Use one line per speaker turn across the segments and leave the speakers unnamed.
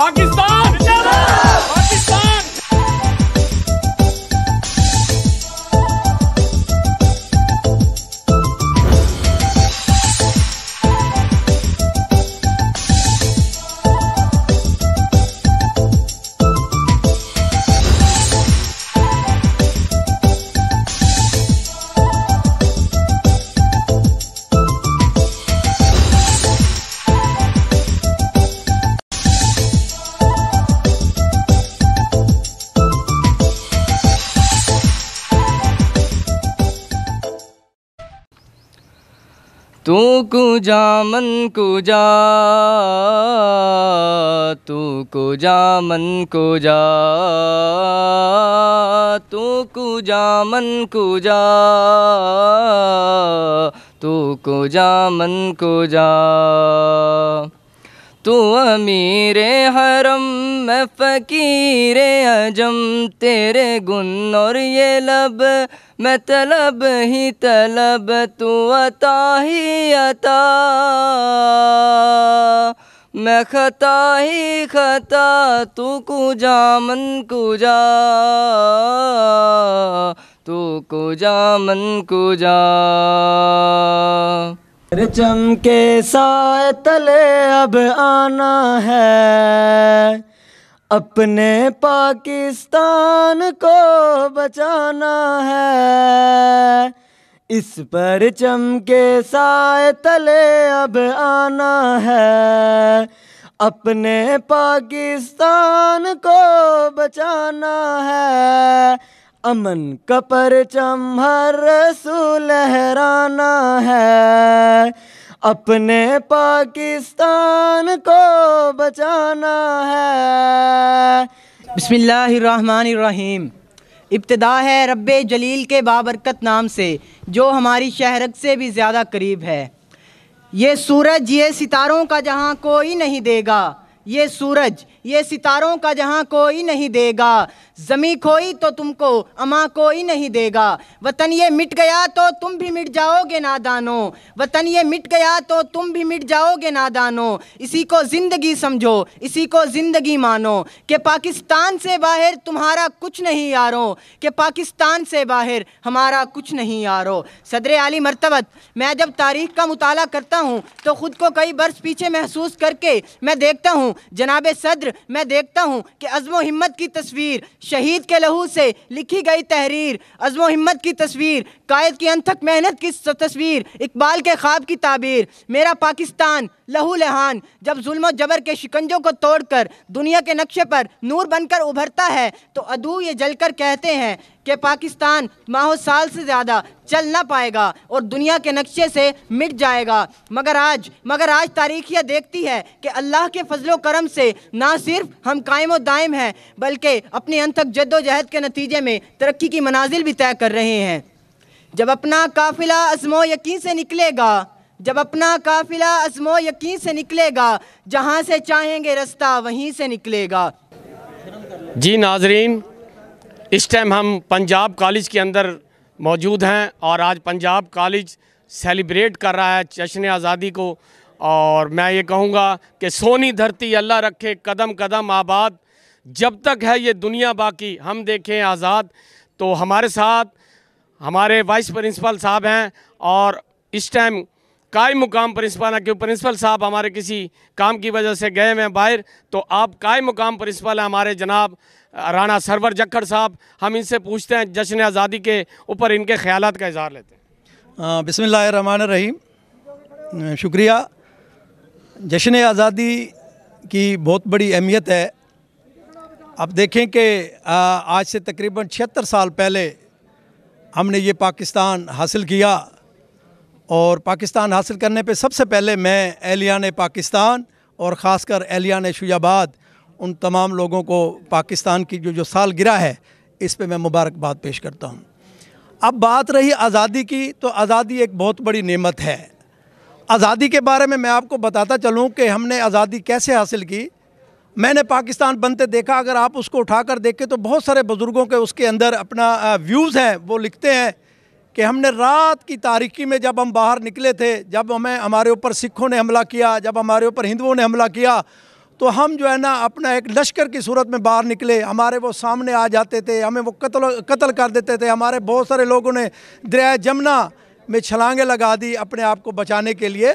पाकिस्तान तू कुजा मन कुजा तू को जामन को जा तू कुजा मन कुजा तू को जामन को जा तू अमीरे हरम मैं फ़कीर अजम तेरे गुन और ये लब मैं तलब ही तलब तू अता ही अता मैं खता ही खता तू कुजा मन कुजा तू कुजा मन कुजा
चम के साए तले अब आना है अपने पाकिस्तान को बचाना है इस चम के साए तले अब आना है अपने पाकिस्तान को बचाना है अमन का परचम हर रसू लहराना है
अपने पाकिस्तान को बचाना है बसमीम इब्तदा है रब जलील के बाबरकत नाम से जो हमारी शहरक से भी ज़्यादा करीब है ये सूरज ये सितारों का जहाँ कोई नहीं देगा ये सूरज ये सितारों का जहाँ कोई नहीं देगा ज़मी खोई तो तुमको अमा कोई नहीं देगा वतन ये मिट गया तो तुम भी मिट जाओगे नादानो वतन ये मिट गया तो तुम भी मिट जाओगे नादानो इसी को ज़िंदगी समझो इसी को ज़िंदगी मानो कि पाकिस्तान से बाहर तुम्हारा कुछ नहीं यारो कि पाकिस्तान से बाहर हमारा कुछ नहीं यारो सदर आली मरतबत मैं जब तारीख का मुताला करता हूँ तो ख़ुद को कई बरस पीछे महसूस करके मैं देखता हूँ जनाब सदर मैं देखता हूँ कि अज़म हिम्मत की तस्वीर शहीद के लहू से लिखी गई तहरीर अज़म हिम्मत की तस्वीर कायद की अनथक मेहनत की तस्वीर इकबाल के ख्वाब की ताबीर मेरा पाकिस्तान लहू लहान जब जुल्म जबर के शिकंजों को तोड़कर दुनिया के नक्शे पर नूर बनकर उभरता है तो अदू ये जलकर कहते हैं कि पाकिस्तान माहो साल से ज़्यादा चल ना पाएगा और दुनिया के नक्शे से मिट जाएगा मगर आज मगर आज तारीख यह देखती है कि अल्लाह के फजलो करम से ना सिर्फ हम कायम दायम हैं बल्कि अपने अनथक जद्दोजहद के नतीजे में तरक्की की मनाजिल भी तय कर रहे हैं जब अपना काफिला अजमो यकीन से निकलेगा जब अपना काफिला अजमो यकीन से निकलेगा जहाँ से चाहेंगे रास्ता वहीं से निकलेगा
जी नाजरीन इस टाइम हम पंजाब कॉलेज के अंदर मौजूद हैं और आज पंजाब कॉलेज सेलिब्रेट कर रहा है जश्न आज़ादी को और मैं ये कहूँगा कि सोनी धरती अल्लाह रखे कदम कदम आबाद जब तक है ये दुनिया बाकी हम देखें आज़ाद तो हमारे साथ हमारे वाइस प्रिंसिपल साहब हैं और इस टाइम काय मुकाम प्रिंसिपल हैं क्योंकि प्रिंसिपल साहब हमारे किसी काम की वजह से गए हैं बाहर तो आप काय मुकाम प्रिंसिपल हैं हमारे जनाब राना सरवर जक्खड़ साहब हम इनसे पूछते हैं जश्न आज़ादी के ऊपर इनके ख्याल का इजहार लेते हैं
बसमिल रही शुक्रिया जश्न आज़ादी की बहुत बड़ी अहमियत है आप देखें कि आज से तकरीबन छिहत्तर साल पहले हमने ये पाकिस्तान हासिल किया और पाकिस्तान हासिल करने पे सबसे पहले मैं एलियान पाकिस्तान और ख़ासकर एलियान शुजाबाद उन तमाम लोगों को पाकिस्तान की जो जो साल गिरा है इस पर मैं मुबारकबाद पेश करता हूँ अब बात रही आज़ादी की तो आज़ादी एक बहुत बड़ी नेमत है आज़ादी के बारे में मैं आपको बताता चलूँ कि हमने आज़ादी कैसे हासिल की मैंने पाकिस्तान बनते देखा अगर आप उसको उठा कर देखें तो बहुत सारे बुज़ुर्गों के उसके अंदर अपना व्यूज़ हैं वो लिखते हैं कि हमने रात की तारीख़ी में जब हम बाहर निकले थे जब हमें हमारे ऊपर सिखों ने हमला किया जब हमारे ऊपर हिंदुओं ने हमला किया तो हम जो है ना अपना एक लश्कर की सूरत में बाहर निकले हमारे वो सामने आ जाते थे हमें वो कत्ल कत्ल कर देते थे हमारे बहुत सारे लोगों ने दरिया जमुना में छलांगे लगा दी अपने आप को बचाने के लिए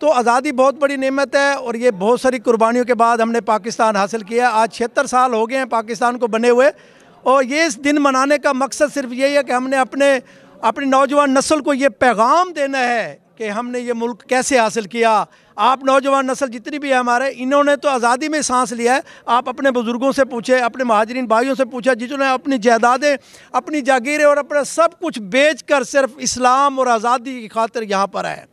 तो आज़ादी बहुत बड़ी नेमत है और ये बहुत सारी कुर्बानियों के बाद हमने पाकिस्तान हासिल किया आज छिहत्तर साल हो गए हैं पाकिस्तान को बने हुए और ये इस दिन मनाने का मकसद सिर्फ यही है कि हमने अपने अपनी नौजवान नस्ल को ये पैगाम देना है कि हमने ये मुल्क कैसे हासिल किया आप नौजवान नस्ल जितनी भी है हमारे इन्होंने तो आज़ादी में सांस लिया है आप अपने बुज़ुर्गों से पूछे अपने महाजरीन भाइयों से पूछा जिन्होंने अपनी जायदादें अपनी जागीरें और अपना सब कुछ बेच कर सिर्फ इस्लाम और आज़ादी की खातर यहाँ पर आए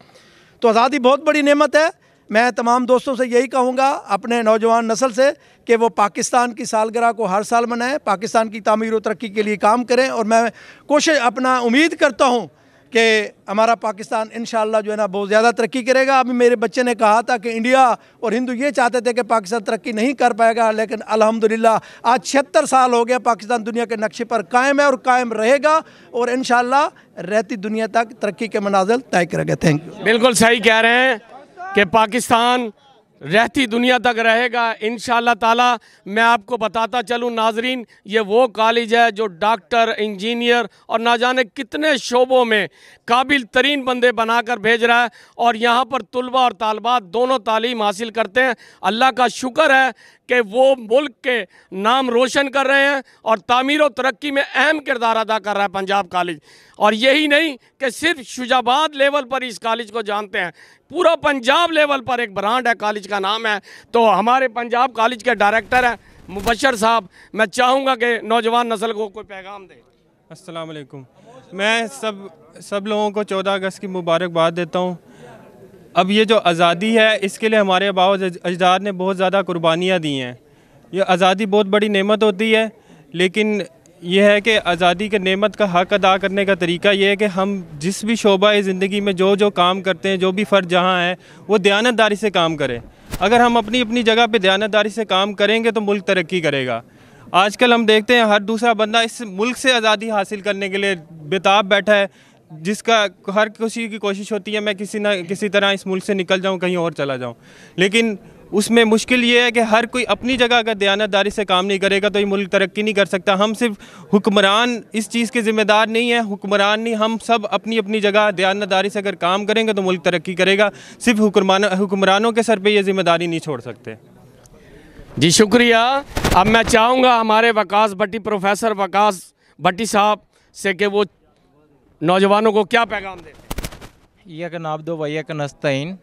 तो आज़ादी बहुत बड़ी नमत है मैं तमाम दोस्तों से यही कहूँगा अपने नौजवान नस्ल से कि वो पाकिस्तान की सालगराह को हर साल मनाएं पाकिस्तान की तमीर व तरक्की के लिए काम करें और मैं कोशिश अपना उम्मीद करता हूँ कि हमारा पाकिस्तान इन जो है ना बहुत ज़्यादा तरक्की करेगा अभी मेरे बच्चे ने कहा था कि इंडिया और हिंदू ये चाहते थे कि पाकिस्तान तरक्की नहीं कर पाएगा लेकिन अलहमदिल्ला आज छिहत्तर साल हो गया पाकिस्तान दुनिया के नक्शे पर कायम है और कायम रहेगा और इन रहती दुनिया तक तरक्की के मनाजिल तय करेगा थैंक यू बिल्कुल
सही कह रहे हैं कि पाकिस्तान रहती दुनिया तक रहेगा इन ताला मैं आपको बताता चलूँ नाजरीन ये वो कॉलेज है जो डॉक्टर इंजीनियर और ना जाने कितने शोबों में काबिल तरीन बंदे बनाकर भेज रहा है और यहाँ पर तलबा और तालबात दोनों तालीम हासिल करते हैं अल्लाह का शुक्र है कि वो मुल्क के नाम रोशन कर रहे हैं और तमीर और तरक्की में अहम किरदार अदा कर रहा है पंजाब कॉलेज और यही नहीं कि सिर्फ शुजाबाद लेवल पर इस कॉलेज को जानते हैं पूरा पंजाब लेवल पर एक ब्रांड है कॉलेज का नाम है तो हमारे पंजाब कॉलेज के डायरेक्टर
हैं मुबशर साहब मैं चाहूँगा कि नौजवान नस्ल को
कोई पैगाम दे
असलकुम मैं सब सब लोगों को चौदह अगस्त की मुबारकबाद देता हूँ अब ये जो आज़ादी है इसके लिए हमारे बाबा अजदाद ने बहुत ज़्यादा कुर्बानियाँ दी हैं ये आज़ादी बहुत बड़ी नेमत होती है लेकिन यह है कि आज़ादी के नेमत का हक अदा करने का तरीका यह है कि हम जिस भी शोबा ज़िंदगी में जो जो काम करते हैं जो भी फ़र्ज जहाँ है वो दयानतदारी से काम करें अगर हम अपनी अपनी जगह पे दयानतदारी से काम करेंगे तो मुल्क तरक्की करेगा आजकल हम देखते हैं हर दूसरा बंदा इस मुल्क से आज़ादी हासिल करने के लिए बेताब बैठा है जिसका हर किसी की कोशिश होती है मैं किसी ना किसी तरह इस मुल्क से निकल जाऊँ कहीं और चला जाऊँ लेकिन उसमें मुश्किल ये है कि हर कोई अपनी जगह अगर दयानतदारी से काम नहीं करेगा तो ये मुल्क तरक्की नहीं कर सकता हम सिर्फ हुक्मरान इस चीज़ के ज़िम्मेदार नहीं है हुक्मरान नहीं हम सब अपनी अपनी जगह दयानतदारी से अगर काम करेंगे तो मुल्क तरक्की करेगा सिर्फ हुक्मरान हुक्मरानों के सर पर यह ज़िम्मेदारी नहीं छोड़ सकते जी शुक्रिया अब मैं चाहूँगा हमारे वकास भट्टी प्रोफेसर वकास भट्टी साहब
से कि वो नौजवानों को क्या पैगाम देते हैं
यक नाबदो व यक नस्तैन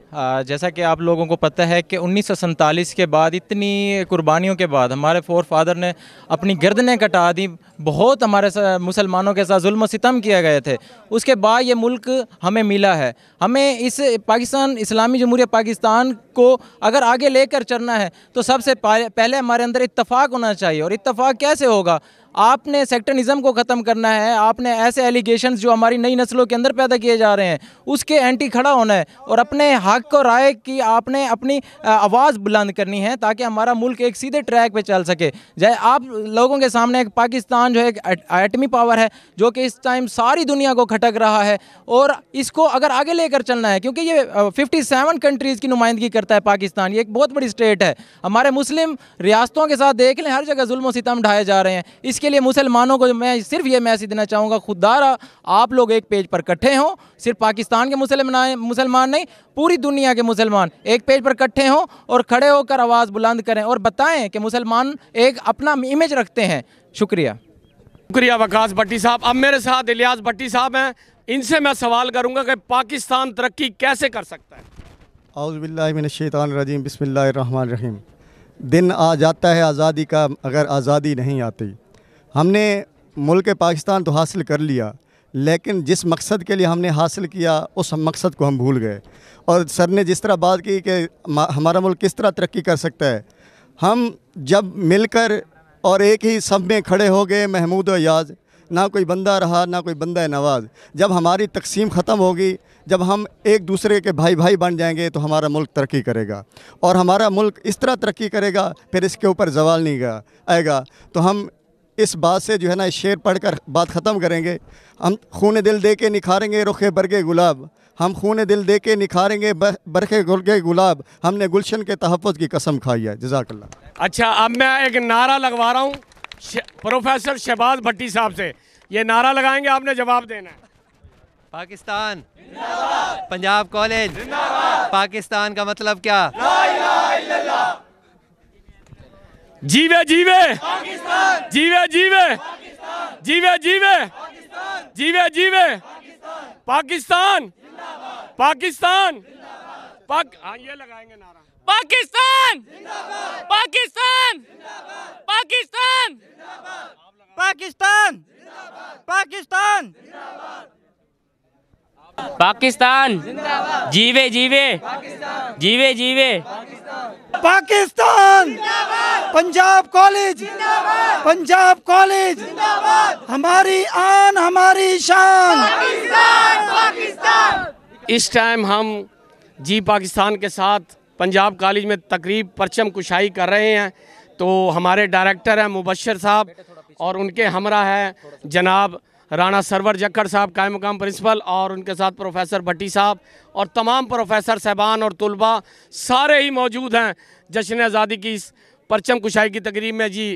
जैसा कि आप लोगों को पता है कि उन्नीस के बाद इतनी कुर्बानियों के बाद हमारे फोर फादर ने अपनी गर्दनें कटा दी बहुत हमारे मुसलमानों के साथ जुल्म सितम किया गए थे उसके बाद ये मुल्क हमें मिला है हमें इस पाकिस्तान इस्लामी जमहूरिया पाकिस्तान को अगर आगे लेकर चलना है तो सबसे पहले हमारे अंदर इतफाक़ होना चाहिए और इतफाक़ कैसे होगा आपने सेक्टरनिज्म को ख़त्म करना है आपने ऐसे एलिगेशन जो हमारी नई नस्लों के अंदर पैदा किए जा रहे हैं उसके एंटी खड़ा होना है और अपने हक और राय की आपने अपनी आवाज़ बुलंद करनी है ताकि हमारा मुल्क एक सीधे ट्रैक पर चल सके जय आप लोगों के सामने एक पाकिस्तान जो है एक एटमी पावर है जो कि इस टाइम सारी दुनिया को खटक रहा है और इसको अगर आगे लेकर चलना है क्योंकि ये 57 कंट्रीज़ की नुमाइंदगी करता है पाकिस्तान ये एक बहुत बड़ी स्टेट है हमारे मुस्लिम रियासतों के साथ देख लें हर जगह जुल्म सितम ढाए जा रहे हैं इसके के लिए मुसलमानों को मैं सिर्फ ये मैसेज देना चाहूँगा खुदारा आप लोग एक पेज पर इकट्ठे हों सिर्फ पाकिस्तान के मुसलमान मुसलमान नहीं पूरी दुनिया के मुसलमान एक पेज पर इकट्ठे हों और खड़े होकर आवाज़ बुलंद करें और बताएं कि मुसलमान एक अपना इमेज रखते हैं शुक्रिया
शुक्रिया वकास भट्टी साहब अब मेरे साथ इलियास भट्टी साहब हैं इनसे मैं सवाल करूँगा कि पाकिस्तान तरक्की कैसे कर सकता है अउज़बिल्लिनशैतानरजीम बसमीम दिन आ जाता है आज़ादी का अगर आज़ादी नहीं आती हमने मुल्क पाकिस्तान तो हासिल कर लिया लेकिन जिस मकसद के लिए हमने हासिल किया उस मकसद को हम भूल गए और सर ने जिस तरह बात की कि हमारा मुल्क किस तरह तरक्की कर सकता है हम जब मिलकर और एक ही सब में खड़े हो गए महमूद याज ना कोई बंदा रहा ना कोई बंदा नवाज जब हमारी तकसीम ख़त्म होगी जब हम एक दूसरे के भाई भाई बन जाएंगे तो हमारा मुल्क तरक्की करेगा और हमारा मुल्क इस तरह तरक्की करेगा फिर इसके ऊपर जवाल नहीं आएगा तो हम इस बात से जो है ना शेर पढ़ कर बात ख़त्म करेंगे हम खून दिल दे के निखारेंगे रुखे बरगे गुलाब हम खून दिल दे के निखारेंगे बरखे गुरगे गुलाब हमने गुलशन के तहफ़ की कसम खाई है जजाकल्ला अच्छा अब मैं एक नारा लगवा रहा हूँ प्रोफेसर शहबाज भट्टी साहब से ये नारा लगाएंगे आपने जवाब देना
है पाकिस्तान पंजाब कॉलेज पाकिस्तान का मतलब क्या
जीवे जीवे जीवे जीवे जीवे जीवे जीवे जीवे पाकिस्तान पाकिस्तान पाक हाँ ये लगाएंगे नारा पाकिस्तान पाकिस्तान पाकिस्तान पाकिस्तान पाकिस्तान पाकिस्तान जीवे जीवे जीवे जीवे पाकिस्तान पंजाब कॉलेज पंजाब कॉलेज
हमारी आन
हमारी शान
पाकिस्तान,
पाकिस्तान। इस टाइम हम जी पाकिस्तान के साथ पंजाब कॉलेज में तकरीब परचम कुशाई कर रहे हैं तो हमारे डायरेक्टर हैं मुबशर साहब और उनके हमरा है जनाब राणा सरवर जक्कर साहब कायम मकाम प्रिंसिपल और उनके साथ प्रोफेसर भट्टी साहब और तमाम प्रोफेसर साहबान और तलबा सारे ही मौजूद हैं जश्न आज़ादी की इस परचम कुशाई की तकरीब में जी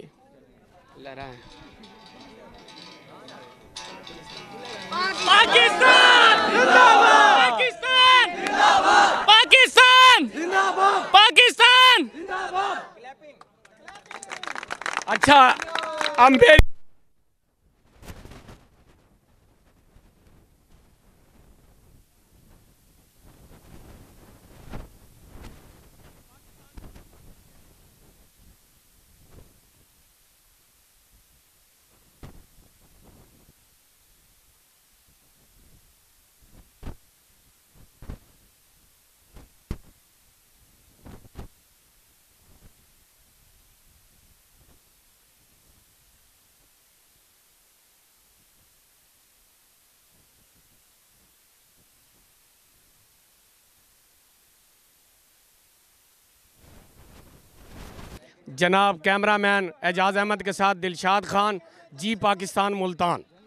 पाकिस्तान
पाकिस्तान पाकिस्तान पाकिस्तान अच्छा अम्बेर जनाब कैमरामैन एजाज अहमद के साथ दिलशाद खान जी पाकिस्तान मुल्तान